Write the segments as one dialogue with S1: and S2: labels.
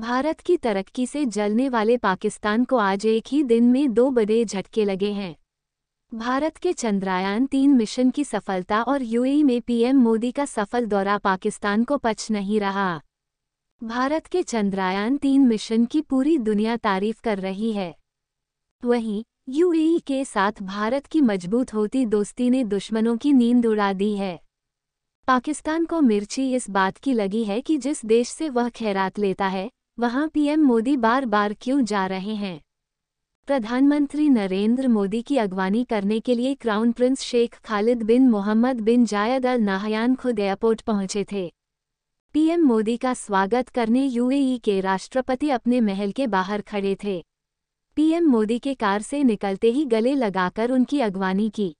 S1: भारत की तरक्की से जलने वाले पाकिस्तान को आज एक ही दिन में दो बड़े झटके लगे हैं भारत के चंद्रयान तीन मिशन की सफलता और यूएई में पीएम मोदी का सफल दौरा पाकिस्तान को पच नहीं रहा भारत के चंद्रयान तीन मिशन की पूरी दुनिया तारीफ कर रही है वहीं यूएई के साथ भारत की मजबूत होती दोस्ती ने दुश्मनों की नींद उड़ा दी है पाकिस्तान को मिर्ची इस बात की लगी है कि जिस देश से वह खैरात लेता है वहां पीएम मोदी बार बार क्यों जा रहे हैं प्रधानमंत्री नरेंद्र मोदी की अगवानी करने के लिए crown prince Sheikh Khalid bin Mohammed bin Zayed Al Nahyan खुद एयरपोर्ट पहुंचे थे पीएम मोदी का स्वागत करने यूएई के राष्ट्रपति अपने महल के बाहर खड़े थे पीएम मोदी के कार से निकलते ही गले लगाकर उनकी अगवानी की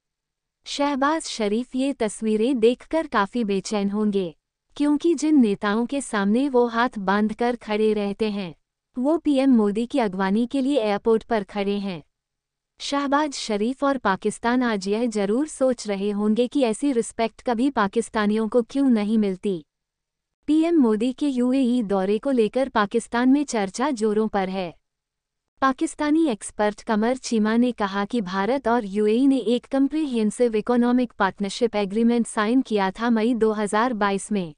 S1: शहबाज शरीफ ये तस्वीरें देखकर काफ़ी बेचैन होंगे क्योंकि जिन नेताओं के सामने वो हाथ बांधकर खड़े रहते हैं वो पीएम मोदी की अगवानी के लिए एयरपोर्ट पर खड़े हैं शहबाज शरीफ और पाकिस्तान आज यह जरूर सोच रहे होंगे कि ऐसी रिस्पेक्ट कभी पाकिस्तानियों को क्यों नहीं मिलती पीएम मोदी के यूएई दौरे को लेकर पाकिस्तान में चर्चा जोरों पर है पाकिस्तानी एक्सपर्ट कमर चीमा ने कहा कि भारत और यूएई ने एक comprehensive economic partnership agreement sign किया था मई 2022 में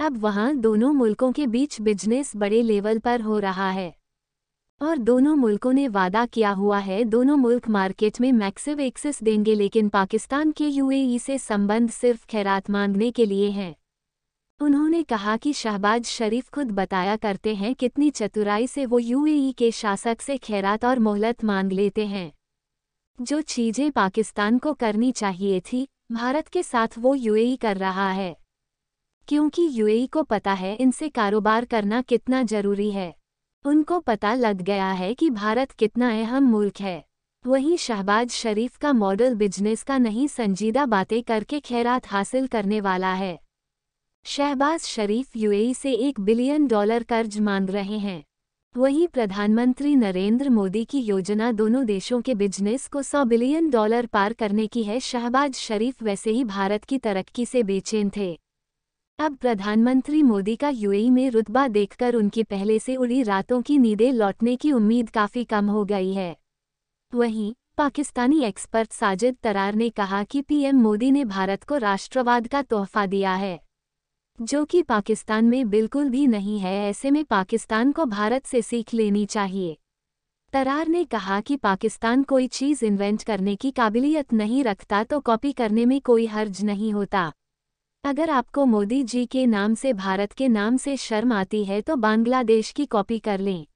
S1: अब वहां दोनों मुल्कों के बीच बिजनेस बड़े लेवल पर हो रहा है और दोनों मुल्कों ने वादा किया हुआ है दोनों मुल्क मार्केट में मैक्सिव एक्सेस देंगे लेकिन पाकिस्तान के यूएई e से संबंध सिर्फ खैरात मांगने के लिए हैं उन्होंने कहा कि शहबाज शरीफ खुद बताया करते हैं कितनी चतुराई से वो यूएई e के शासक से खैरात और मोहलत मांग लेते हैं जो चीज़ें पाकिस्तान को करनी चाहिए थी भारत के साथ वो यूएई e कर रहा है क्योंकि यूएई को पता है इनसे कारोबार करना कितना जरूरी है उनको पता लग गया है कि भारत कितना अहम मुल्क है वहीं शहबाज शरीफ का मॉडल बिजनेस का नहीं संजीदा बातें करके खैरात हासिल करने वाला है शहबाज शरीफ यूएई से एक बिलियन डॉलर कर्ज मांग रहे हैं वहीं प्रधानमंत्री नरेंद्र मोदी की योजना दोनों देशों के बिजनेस को 100 बिलियन डॉलर पार करने की है शहबाज शरीफ वैसे ही भारत की तरक्की से बेचैन थे अब प्रधानमंत्री मोदी का यूएई में रुतबा देखकर उनकी पहले से उड़ी रातों की नींदें लौटने की उम्मीद काफ़ी कम हो गई है वहीं पाकिस्तानी एक्सपर्ट साजिद तरार ने कहा कि पीएम मोदी ने भारत को राष्ट्रवाद का तोहफा दिया है जो कि पाकिस्तान में बिल्कुल भी नहीं है ऐसे में पाकिस्तान को भारत से सीख लेनी चाहिए तरार ने कहा कि पाकिस्तान कोई चीज़ इन्वेंट करने की काबिलियत नहीं रखता तो कॉपी करने में कोई हर्ज नहीं होता अगर आपको मोदी जी के नाम से भारत के नाम से शर्म आती है तो बांग्लादेश की कॉपी कर लें